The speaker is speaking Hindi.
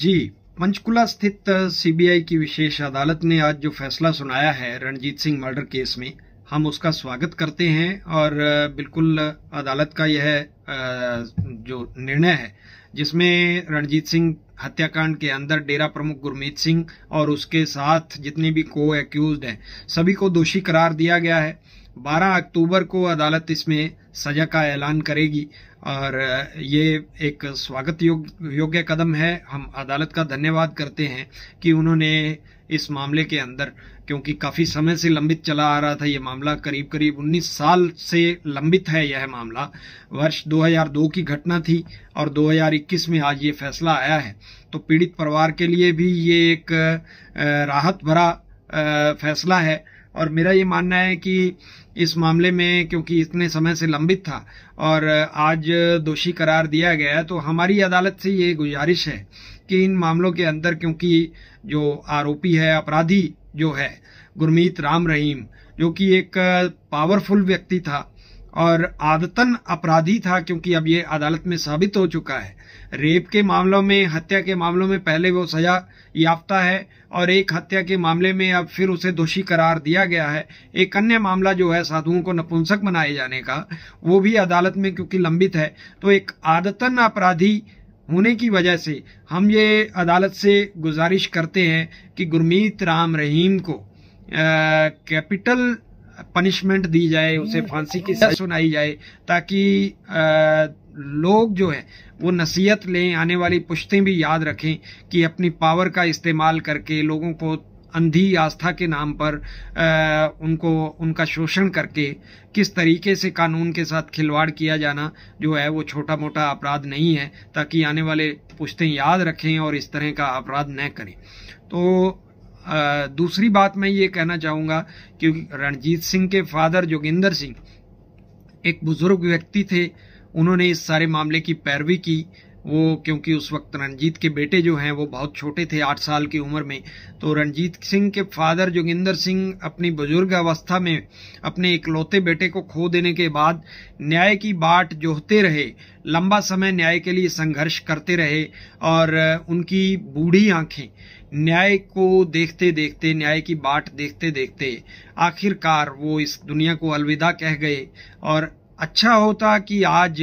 जी पंचकुला स्थित सीबीआई की विशेष अदालत ने आज जो फैसला सुनाया है रणजीत सिंह मर्डर केस में हम उसका स्वागत करते हैं और बिल्कुल अदालत का यह जो निर्णय है जिसमें रणजीत सिंह हत्याकांड के अंदर डेरा प्रमुख गुरमीत सिंह और उसके साथ जितने भी को एक्यूज हैं सभी को दोषी करार दिया गया है 12 अक्टूबर को अदालत इसमें सजा का ऐलान करेगी और ये एक स्वागत योग योग्य कदम है हम अदालत का धन्यवाद करते हैं कि उन्होंने इस मामले के अंदर क्योंकि काफ़ी समय से लंबित चला आ रहा था यह मामला करीब करीब 19 साल से लंबित है यह मामला वर्ष 2002 की घटना थी और 2021 में आज ये फैसला आया है तो पीड़ित परिवार के लिए भी ये एक राहत भरा फैसला है और मेरा ये मानना है कि इस मामले में क्योंकि इतने समय से लंबित था और आज दोषी करार दिया गया तो हमारी अदालत से ये गुजारिश है कि इन मामलों के अंदर क्योंकि जो आरोपी है अपराधी जो है गुरमीत राम रहीम जो कि एक पावरफुल व्यक्ति था और आदतन अपराधी था क्योंकि अब ये अदालत में साबित हो चुका है रेप के मामलों में हत्या के मामलों में पहले वो सजा याफ्ता है और एक हत्या के मामले में अब फिर उसे दोषी करार दिया गया है एक अन्य मामला जो है साधुओं को नपुंसक बनाए जाने का वो भी अदालत में क्योंकि लंबित है तो एक आदतन अपराधी होने की वजह से हम ये अदालत से गुजारिश करते हैं कि गुरमीत राम रहीम को कैपिटल पनिशमेंट दी जाए हम्म। उसे फांसी की सजा सुनाई जाए ताकि लोग जो है वो नसीहत लें आने वाली पुश्तें भी याद रखें कि अपनी पावर का इस्तेमाल करके लोगों को अंधी आस्था के नाम पर आ, उनको उनका शोषण करके किस तरीके से कानून के साथ खिलवाड़ किया जाना जो है वो छोटा मोटा अपराध नहीं है ताकि आने वाले पुश्तें याद रखें और इस तरह का अपराध न करें तो दूसरी बात मैं ये कहना चाहूँगा कि रणजीत सिंह के फादर जोगिंदर सिंह एक बुजुर्ग व्यक्ति थे उन्होंने इस सारे मामले की पैरवी की वो क्योंकि उस वक्त रणजीत के बेटे जो हैं वो बहुत छोटे थे आठ साल की उम्र में तो रणजीत सिंह के फादर जोगिंदर सिंह अपनी बुजुर्ग अवस्था में अपने इकलौते बेटे को खो देने के बाद न्याय की बाट जोहते रहे लंबा समय न्याय के लिए संघर्ष करते रहे और उनकी बूढ़ी आंखें न्याय को देखते देखते न्याय की बाट देखते देखते आखिरकार वो इस दुनिया को अलविदा कह गए और अच्छा होता कि आज